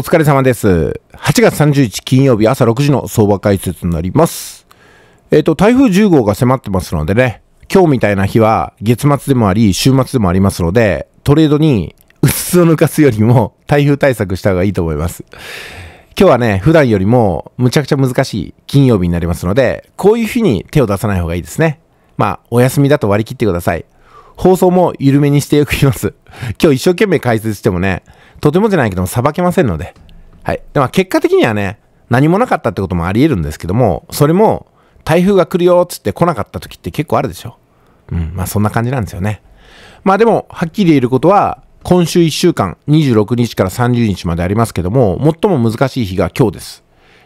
お疲れ様です。8月31日金曜日朝6時の相場解説になります。えっ、ー、と、台風10号が迫ってますのでね、今日みたいな日は月末でもあり、週末でもありますので、トレードにうつを抜かすよりも台風対策した方がいいと思います。今日はね、普段よりもむちゃくちゃ難しい金曜日になりますので、こういう日に手を出さない方がいいですね。まあ、お休みだと割り切ってください。放送も緩めにしておきます。今日一生懸命解説してもね、とてもじゃないけども、裁けませんので。はい。でも結果的にはね、何もなかったってこともあり得るんですけども、それも、台風が来るよっつって来なかった時って結構あるでしょ。うん、まあそんな感じなんですよね。まあでも、はっきり言えることは、今週1週間、26日から30日までありますけども、最も難しい日が今日です。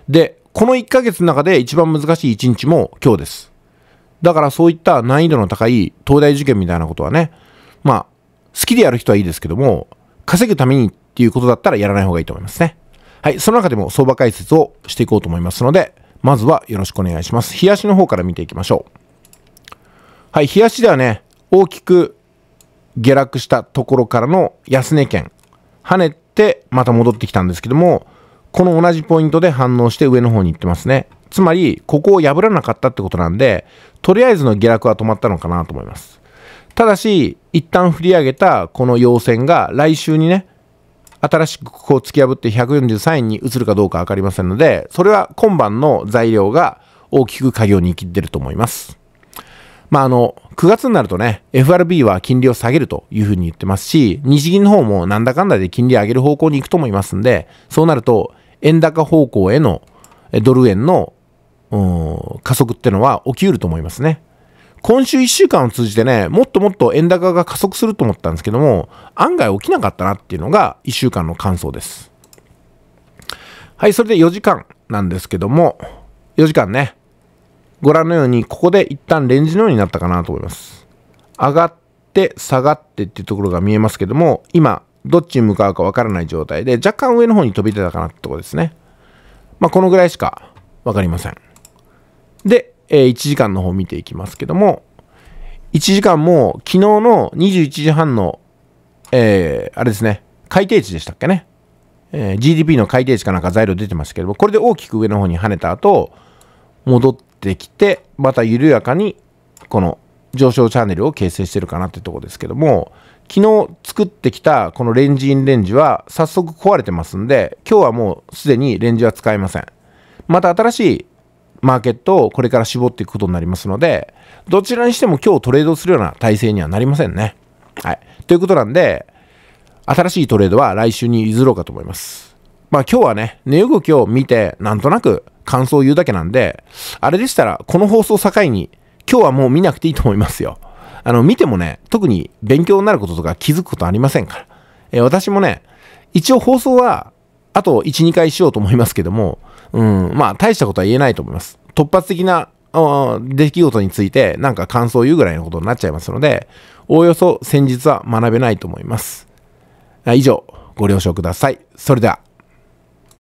で、この1ヶ月の中で一番難しい1日も今日です。だからそういった難易度の高い東大受験みたいなことはね、まあ、好きでやる人はいいですけども、稼ぐためにっていうことだったらやらない方がいいと思いますね。はい、その中でも相場解説をしていこうと思いますので、まずはよろしくお願いします。冷やしの方から見ていきましょう。はい、冷やしではね、大きく下落したところからの安値圏、跳ねてまた戻ってきたんですけども、この同じポイントで反応して上の方に行ってますね。つまり、ここを破らなかったってことなんで、とりあえずの下落は止まったのかなと思います。ただし、一旦振り上げたこの陽線が来週にね、新しくここを突き破って143円に移るかどうか分かりませんので、それは今晩の材料が大きく鍵を握ってると思います。まあ、あの、9月になるとね、FRB は金利を下げるというふうに言ってますし、日銀の方もなんだかんだで金利を上げる方向に行くと思いますんで、そうなると、円高方向へのドル円の、加速ってのは起きうると思いますね。今週1週間を通じてね、もっともっと円高が加速すると思ったんですけども、案外起きなかったなっていうのが1週間の感想です。はい、それで4時間なんですけども、4時間ね、ご覧のように、ここで一旦レンジのようになったかなと思います。上がって、下がってっていうところが見えますけども、今、どっちに向かうかわからない状態で、若干上の方に飛び出たかなってところですね。まあ、このぐらいしかわかりません。で、え1時間の方見ていきますけども、1時間も昨日の21時半の、えー、あれですね、改定値でしたっけね。えー、GDP の改定値かなんか材料出てますけども、これで大きく上の方に跳ねた後、戻ってきて、また緩やかに、この上昇チャンネルを形成してるかなってとこですけども、昨日作ってきたこのレンジインレンジは早速壊れてますんで、今日はもうすでにレンジは使えません。また新しいマーケットをこれから絞っていくことになりますので、どちらにしても今日トレードするような体制にはなりませんね。はい。ということなんで、新しいトレードは来週に譲ろうかと思います。まあ今日はね、値動きを見て、なんとなく感想を言うだけなんで、あれでしたら、この放送境に、今日はもう見なくていいと思いますよ。あの、見てもね、特に勉強になることとか気づくことありませんから。えー、私もね、一応放送は、あと1、2回しようと思いますけども、うん、まあ、大したことは言えないと思います。突発的な出来事についてなんか感想を言うぐらいのことになっちゃいますので、おおよそ先日は学べないと思います。以上、ご了承ください。それでは。